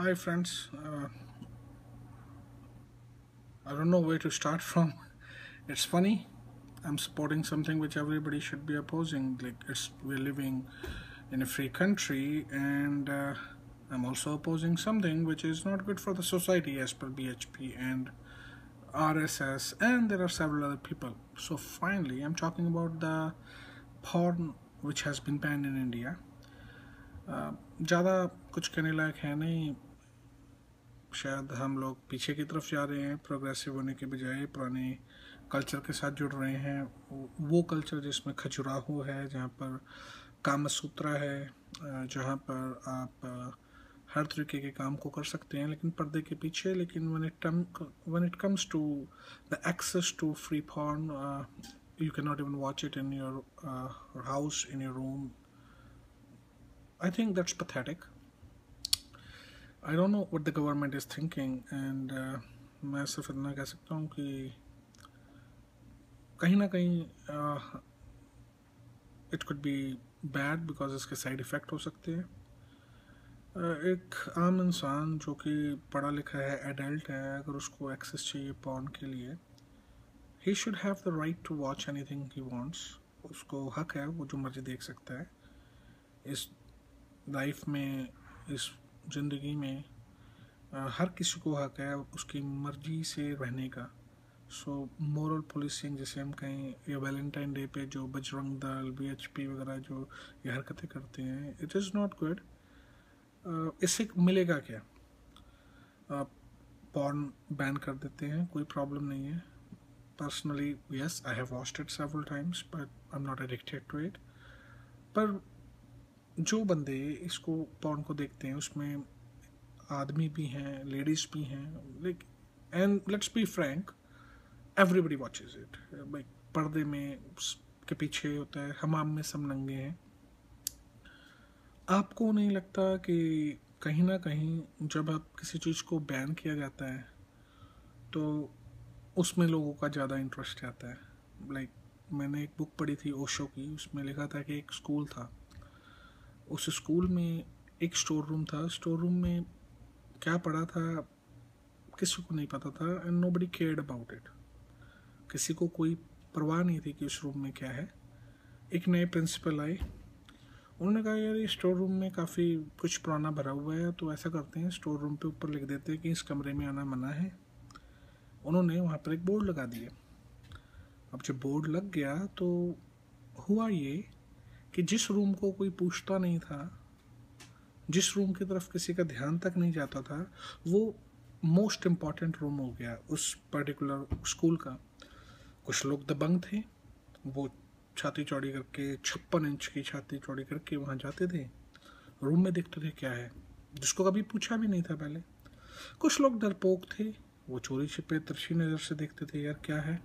hi friends uh, I don't know where to start from it's funny I'm supporting something which everybody should be opposing like it's we're living in a free country and uh, I'm also opposing something which is not good for the society as per BHP and RSS and there are several other people so finally I'm talking about the porn which has been banned in India uh, ज़्यादा कुछ कहने लायक है नहीं शायद हम लोग पीछे की तरफ जा रहे हैं प्रोग्रेसिव होने के बजाय पुराने कल्चर के साथ जुड़ रहे हैं वो कल्चर जिसमें खजुराहो है जहाँ पर कामसूत्रा है जहाँ पर आप हर तरीके के काम को कर सकते हैं लेकिन पर्दे के पीछे लेकिन when it when it comes to the access to free porn you can not even watch it in your house in your room I think that's pathetic I don't know what the government is thinking and मैं सिर्फ इतना कह सकता हूँ कि कहीं ना कहीं it could be bad because इसके साइड इफ़ेक्ट हो सकते हैं uh, एक आम इंसान जो कि पढ़ा लिखा है एडल्ट है अगर उसको एक्सेस चाहिए पॉन के लिए he should have the right to watch anything he wants उसको हक है वो जो मर्ज़ी देख सकता है इस लाइफ में इस ज़िंदगी में हर किसी को हक है उसकी मर्जी से रहने का सो मॉरल पुलिसिंग जैसे हम कहें या वैलेंटाइन डे पे जो बजरंग दल बी एच पी वगैरह जो ये हरकतें करते हैं इट इज़ नॉट गुड इससे मिलेगा क्या आप पॉर्न बैन कर देते हैं कोई प्रॉब्लम नहीं है personally yes I have watched it several times but I am not addicted to it पर जो बंदे इसको पॉन को देखते हैं उसमें आदमी भी हैं लेडीज़ भी हैं like and let's be frank everybody watches it like पर्दे में के पीछे होता है हमाम में सब नंगे हैं आपको नहीं लगता कि कहीं ना कहीं जब आप किसी चीज़ को बैन किया जाता है तो उसमें लोगों का ज़्यादा इंटरेस्ट आता है लाइक like, मैंने एक बुक पढ़ी थी ओशो की उसमें लिखा था कि एक स्कूल था उस स्कूल में एक स्टोर रूम था स्टोर रूम में क्या पड़ा था किसी को नहीं पता था and nobody cared about it किसी को कोई परवाह नहीं थी कि उस रूम में क्या है एक नए प्रिंसिपल आए उन्होंने कहा यार स्टोर रूम में काफ़ी कुछ पुराना भरा हुआ है तो ऐसा करते हैं स्टोर रूम पे ऊपर लिख देते हैं कि इस कमरे में आना मना है उन्होंने वहाँ पर एक बोर्ड लगा दिया अब जब बोर्ड लग गया तो हुआ ये कि जिस रूम को कोई पूछता नहीं था जिस रूम की तरफ किसी का ध्यान तक नहीं जाता था वो मोस्ट इम्पॉर्टेंट रूम हो गया उस पर्टिकुलर स्कूल का कुछ लोग दबंग थे वो छाती चौड़ी करके छप्पन इंच की छाती चौड़ी करके वहाँ जाते थे रूम में देखते थे क्या है जिसको कभी पूछा भी नहीं था पहले कुछ लोग डरपोक थे वो चोरी छिपे तरछी नज़र से देखते थे यार क्या है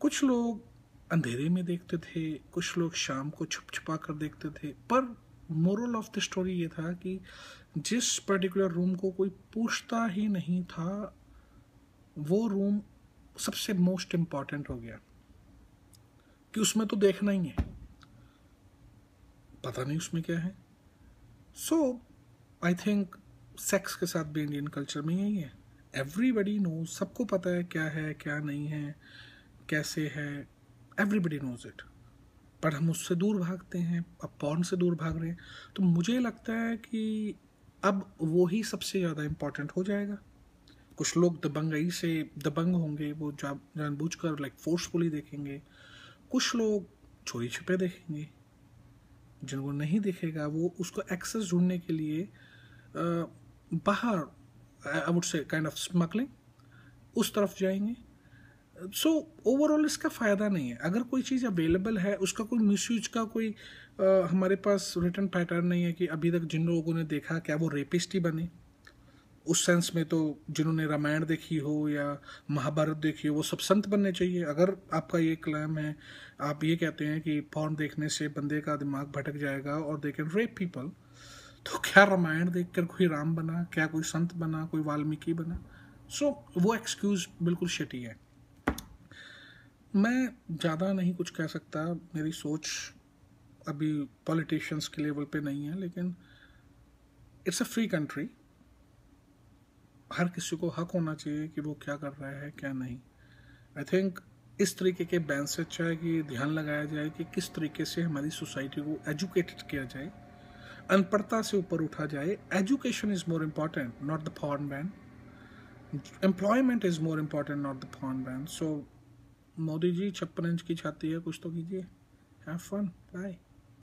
कुछ लोग अंधेरे में देखते थे कुछ लोग शाम को छुप छुपा कर देखते थे पर मोरल ऑफ द स्टोरी ये था कि जिस पर्टिकुलर रूम को कोई पूछता ही नहीं था वो रूम सबसे मोस्ट इम्पॉर्टेंट हो गया कि उसमें तो देखना ही है पता नहीं उसमें क्या है सो आई थिंक सेक्स के साथ भी इंडियन कल्चर में यही है एवरीबडी नो सबको पता है क्या है क्या नहीं है कैसे है एवरीबडी नोज इट पर हम उससे दूर भागते हैं अब पॉन से दूर भाग रहे हैं तो मुझे लगता है कि अब वो ही सबसे ज़्यादा इम्पॉर्टेंट हो जाएगा कुछ लोग दबंगई से दबंग होंगे वो जान जानबूझ कर लाइक फोर्सफुली देखेंगे कुछ लोग चोरी छिपे देखेंगे जिनको नहीं दिखेगा वो उसको एक्सेस ढूंढने के लिए आ, बाहर I would say kind of smuggling उस तरफ जाएंगे सो so, ओवरऑल इसका फ़ायदा नहीं है अगर कोई चीज़ अवेलेबल है उसका कोई मिस का कोई आ, हमारे पास रिटर्न पैटर्न नहीं है कि अभी तक जिन लोगों ने देखा क्या वो रेपिस्ट ही बने उस सेंस में तो जिन्होंने रामायण देखी हो या महाभारत देखी हो वो सब संत बनने चाहिए अगर आपका ये क्लैम है आप ये कहते हैं कि फॉर्म देखने से बंदे का दिमाग भटक जाएगा और दे कैन रेप पीपल तो क्या रामायण कर कोई राम बना क्या कोई संत बना कोई वाल्मीकि बना सो so, वो एक्सक्यूज़ बिल्कुल शटी है मैं ज़्यादा नहीं कुछ कह सकता मेरी सोच अभी पॉलिटिशियंस के लेवल पे नहीं है लेकिन इट्स अ फ्री कंट्री हर किसी को हक होना चाहिए कि वो क्या कर रहा है क्या नहीं आई थिंक इस तरीके के बैन से अच्छा है कि ध्यान लगाया जाए कि किस तरीके से हमारी सोसाइटी को एजुकेटेड किया जाए अनपढ़ता से ऊपर उठा जाए education is more important not the porn ban employment is more important not the porn ban so Modi ji छप्पन इंच की छाती है कुछ तो कीजिए हैव फन बाय